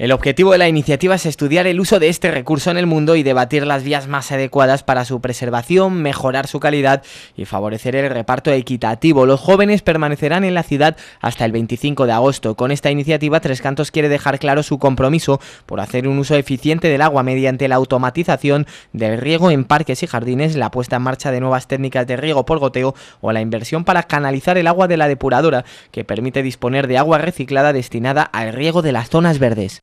El objetivo de la iniciativa es estudiar el uso de este recurso en el mundo y debatir las vías más adecuadas para su preservación, mejorar su calidad y favorecer el reparto equitativo. Los jóvenes permanecerán en la ciudad hasta el 25 de agosto. Con esta iniciativa, Tres Cantos quiere dejar claro su compromiso por hacer un uso eficiente del agua mediante la automatización del riego en parques y jardines, la puesta en marcha de nuevas técnicas de riego por goteo o la inversión para canalizar el agua de la depuradora, que permite disponer de agua reciclada destinada al riego de las zonas verdes.